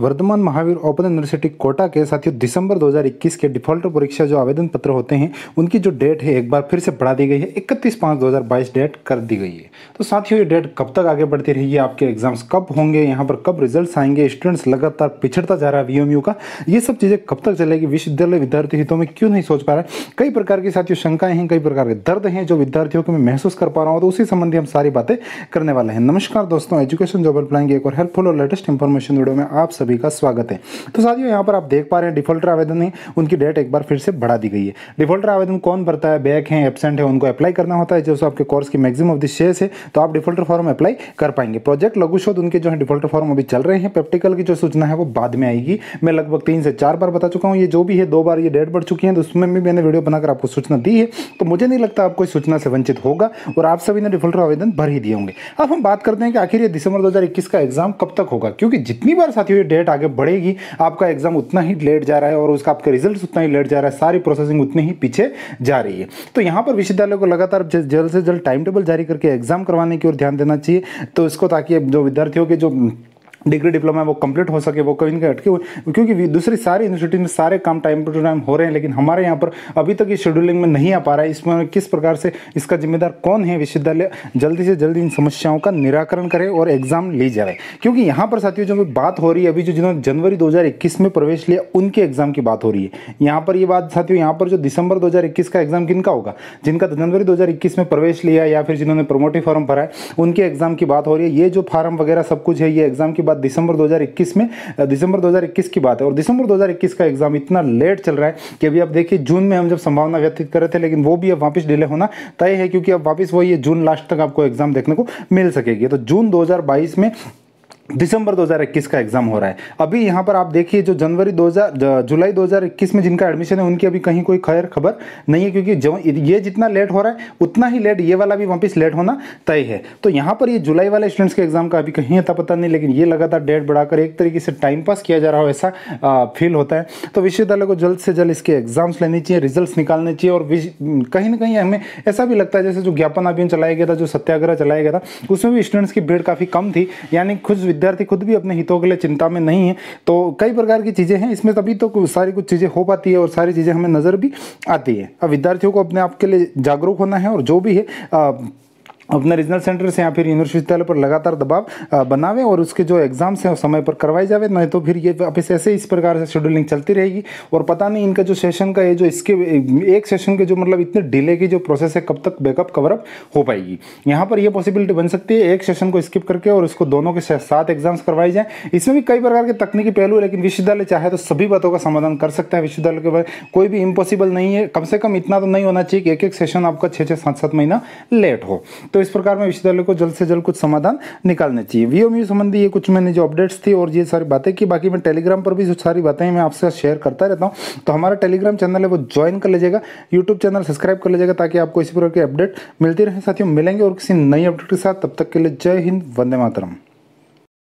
Varthaman Mahaveer open university Kota के साथियों दिसंबर 2021 के डिफॉल्टर परीक्षा जो आवेदन पत्र होते हैं उनकी जो डेट है एक बार फिर से बढ़ा दी गई है 31 पाँच 2022 डेट कर दी गई है तो साथियों ये डेट कब तक आगे बढ़ती रहेगी आपके एग्जाम्स कब होंगे यहाँ पर कब रिजल्ट आएंगे स्टूडेंट्स लगातार पिछड़ता जा रहा है वी का ये सब चीज़ें कब तक चलेगी विश्वविद्यालय विद्यार्थी हितों में क्यों नहीं सोच पा रहा है कई प्रकार की साथियों शंकाएं हैं कई प्रकार के दर्द हैं जो विद्यार्थियों को मैं महसूस कर पा रहा हूँ तो उसी संबंधी हम सारी बातें करने वाले हैं नमस्कार दोस्तों एजुकेशन जॉब प्लाइंग एक और हेल्पफुल और लेटेस्ट इन्फॉर्मेशन वीडियो में आप सब सभी का स्वागत है तो साथियों यहाँ पर आप देख पा रहे हैं डिफॉल्टर आवेदन है उनकी डेट एक बार फिर से बढ़ा दी गई है डिफॉल्टर आवेदन कौन भरता है बैक है एबसेंट है उनको अप्लाई करना होता है जैसे आपके कोर्स की मैक्सिमम अवधि शेष है तो आप डिफॉल्टर फॉर्म अप्लाई कर पाएंगे प्रोजेक्ट लघु शोध उनके जो है डिफॉल्टर फॉर्म अभी चल रहे हैं प्रैक्टिकल की जो सूचना है वो बाद में आएगी मैं लगभग तीन से चार बार बता चुका हूँ ये जो भी है दो बार ये डेट बढ़ चुकी है तो उसमें भी मैंने वीडियो बनाकर आपको सूचना दी है तो मुझे नहीं लगता आपको सूचना से वंचित होगा और आप सभी ने डिफॉल्टर आवेदन भर ही दिए होंगे अब हम बात करते हैं कि आखिर ये दिसंबर 2021 का एग्जाम कब तक होगा क्योंकि जितनी बार साथियों ये डेट आगे बढ़ेगी आपका एग्जाम उतना ही लेट जा रहा है और उसका आपका रिजल्ट उतना ही लेट जा रहा है सारी प्रोसेसिंग उतनी ही पीछे जा रही है तो यहाँ पर विश्वविद्यालय को लगातार जल्द से जल्द टाइम टेबल जारी करके एग्जाम करवाने की ओर ध्यान देना चाहिए तो इसको ताकि जो विद्यार्थियों के जो डिग्री डिप्लोमा वो कंप्लीट हो सके वो कभी इनके अटके हुए क्योंकि दूसरी सारी यूनिवर्सिटी में सारे काम टाइम टू टाइम हो रहे हैं लेकिन हमारे यहाँ पर अभी तक ये शेड्यूलिंग में नहीं आ पा रहा है इसमें किस प्रकार से इसका जिम्मेदार कौन है विश्वविद्यालय जल्दी से जल्दी इन समस्याओं का निराकरण करे और एग्जाम ली जाए क्योंकि यहाँ पर साथियों जो बात हो रही है अभी जो जिन्होंने जनवरी दो में प्रवेश लिया उनके एग्जाम की बात हो रही है यहाँ पर ये बात साथियों यहाँ पर जो दिसंबर दो का एग्जाम किनका होगा जिनका तो जनवरी दो में प्रवेश लिया या फिर जिन्होंने प्रोमोटिव फॉर्म भरा है उनके एग्जाम की बात हो रही है ये जो फार्म वगैरह सब कुछ है ये एग्जाम की बाद दिसंबर 2021 में दिसंबर 2021 की बात है और दिसंबर 2021 का एग्जाम इतना लेट चल रहा है कि अभी आप देखिए जून में हम जब संभावना व्यतीत कर रहे थे लेकिन वो भी अब वापस डिले होना तय है क्योंकि अब वापस वही जून लास्ट तक आपको एग्जाम देखने को मिल सकेगी तो जून दो में दिसंबर 2021 का एग्जाम हो रहा है अभी यहाँ पर आप देखिए जो जनवरी 2000 जुलाई 2021 में जिनका एडमिशन है उनकी अभी कहीं कोई खैर खबर नहीं है क्योंकि ये जितना लेट हो रहा है उतना ही लेट ये वाला भी वापस लेट होना तय है तो यहाँ पर ये जुलाई वाले स्टूडेंट्स के एग्जाम का अभी कहीं अता पता नहीं लेकिन ये लगातार डेट बढ़ाकर एक तरीके से टाइम पास किया जा रहा हो ऐसा फील होता है तो विश्वविद्यालय को जल्द से जल्द इसके एग्जाम्स लेने चाहिए रिजल्ट निकालने चाहिए और कहीं ना कहीं हमें ऐसा भी लगता है जैसे जो ज्ञापन अभियान चलाया गया था जो सत्याग्रह चलाया गया था उसमें भी स्टूडेंट्स की भीड़ काफ़ी कम थी यानी खुद विद्यार्थी खुद भी अपने हितों के लिए चिंता में नहीं है तो कई प्रकार की चीज़ें हैं इसमें तभी तो सारी कुछ चीज़ें हो पाती है और सारी चीज़ें हमें नज़र भी आती है अब विद्यार्थियों को अपने आप के लिए जागरूक होना है और जो भी है अपने रीजनल सेंटर से या फिर यूनिवर्सिटी विद्यालय पर लगातार दबाव बनावे और उसके जो एग्जाम्स हैं समय पर करवाई जावे नहीं तो फिर ये वापस ऐसे इस प्रकार से शेड्यूलिंग चलती रहेगी और पता नहीं इनका जो सेशन का ये जो इसके एक सेशन के जो मतलब इतने डिले की जो प्रोसेस है कब तक बैकअप कवरअप हो पाएगी यहाँ पर यह पॉसिबिलिटी बन सकती है एक सेशन को स्किप करके और उसको दोनों के साथ एग्जाम्स करवाए जाएँ इसमें भी कई प्रकार के तकनीकी पहलू है लेकिन विश्वविद्यालय चाहे तो सभी बातों का समाधान कर सकता है विश्वविद्यालय के बाद कोई भी इम्पॉसिबल नहीं है कम से कम इतना तो नहीं होना चाहिए कि एक एक सेशन आपका छः छः सात सात महीना लेट हो तो तो इस प्रकार में विश्वविद्यालय को जल्द से जल्द कुछ समाधान निकालने चाहिए वीओ संबंधी ये कुछ मैंने जो अपडेट्स थी और ये सारी बातें की बाकी मैं टेलीग्राम पर भी जो सारी बातें मैं आपसे शेयर करता रहता हूँ तो हमारा टेलीग्राम चैनल है वो ज्वाइन कर लीजिएगा यूट्यूब चैनल सब्सक्राइब कर लीजिएगा ताकि आपको इसी प्रकार के अपडेट मिलती रहे साथियों मिलेंगे और किसी नई अपडेट के साथ तब तक के लिए जय हिंद वंदे मातरम